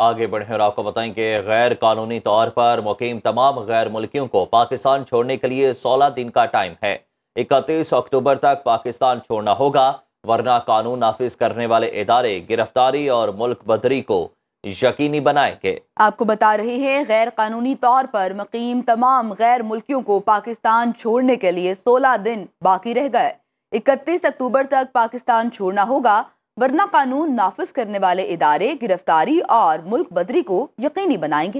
आगे बढ़ें और आपको बताएं कि गैर कानूनी तौर पर मुकीम तमाम गैर मुल्कियों को पाकिस्तान छोड़ने के लिए सोलह दिन का टाइम है इकतीस अक्टूबर तक पाकिस्तान छोड़ना होगा वरना कानून नाफिज करने वाले इदारे गिरफ्तारी और मुल्क बदरी को यकीनी बनाएंगे आपको बता रहे हैं गैर कानूनी तौर पर मुकीम तमाम गैर मुल्कियों को पाकिस्तान छोड़ने के लिए सोलह दिन बाकी रह गए इकतीस अक्टूबर तक पाकिस्तान छोड़ना होगा वरना कानून नाफिज करने वाले इदारे गिरफ्तारी और मुल्क बदरी को यकीनी बनाएंगे